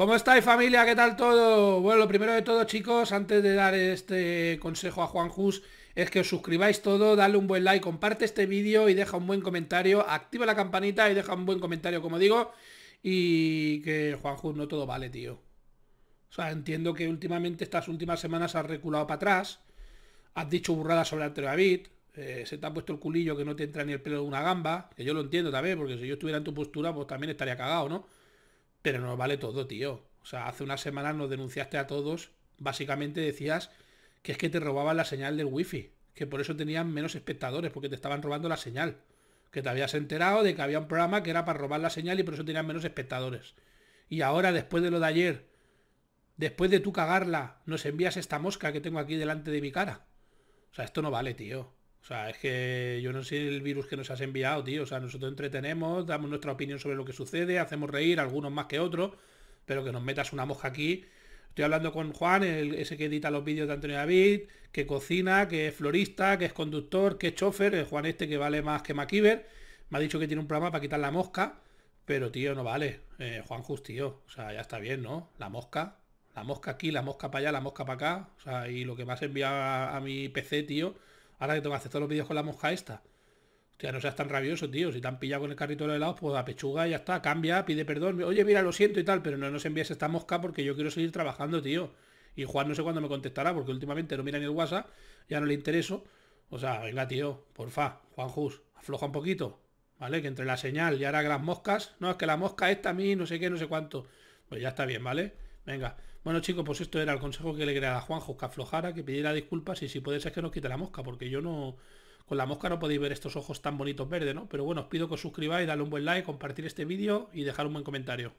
¿Cómo estáis familia? ¿Qué tal todo? Bueno, lo primero de todo chicos, antes de dar este consejo a Juan Jus, es que os suscribáis todo, dale un buen like, comparte este vídeo y deja un buen comentario, activa la campanita y deja un buen comentario, como digo, y que Juan Jus no todo vale, tío. O sea, entiendo que últimamente, estas últimas semanas has reculado para atrás, has dicho burradas sobre Antonio David, eh, se te ha puesto el culillo que no te entra ni el pelo de una gamba, que yo lo entiendo también, porque si yo estuviera en tu postura, pues también estaría cagado, ¿no? pero no vale todo, tío. O sea, hace unas semanas nos denunciaste a todos, básicamente decías que es que te robaban la señal del wifi, que por eso tenían menos espectadores, porque te estaban robando la señal. Que te habías enterado de que había un programa que era para robar la señal y por eso tenían menos espectadores. Y ahora, después de lo de ayer, después de tú cagarla, nos envías esta mosca que tengo aquí delante de mi cara. O sea, esto no vale, tío sea, es que yo no sé el virus que nos has enviado, tío. O sea, nosotros entretenemos, damos nuestra opinión sobre lo que sucede, hacemos reír, algunos más que otros, pero que nos metas una mosca aquí. Estoy hablando con Juan, ese que edita los vídeos de Antonio David, que cocina, que es florista, que es conductor, que es chofer, el Juan este que vale más que MacIver. Me ha dicho que tiene un programa para quitar la mosca, pero tío, no vale. Eh, Juan justío, o sea, ya está bien, ¿no? La mosca, la mosca aquí, la mosca para allá, la mosca para acá. O sea, y lo que más envía a mi PC, tío, Ahora que tengo que hacer todos los vídeos con la mosca esta. Hostia, no seas tan rabioso, tío. Si te han pillado con el carrito de helados, pues a pechuga y ya está. Cambia, pide perdón. Oye, mira, lo siento y tal, pero no nos envíes esta mosca porque yo quiero seguir trabajando, tío. Y Juan no sé cuándo me contestará, porque últimamente no mira ni el WhatsApp, ya no le intereso. O sea, venga, tío, porfa, Juan Jus, afloja un poquito. ¿Vale? Que entre la señal y ahora que las moscas. No, es que la mosca esta a mí, no sé qué, no sé cuánto. Pues ya está bien, ¿vale? Venga. Bueno, chicos, pues esto era el consejo que le quería a Juan que aflojara, que pidiera disculpas y si puede ser que nos quite la mosca, porque yo no... Con la mosca no podéis ver estos ojos tan bonitos verdes, ¿no? Pero bueno, os pido que os suscribáis, dale un buen like, compartir este vídeo y dejar un buen comentario.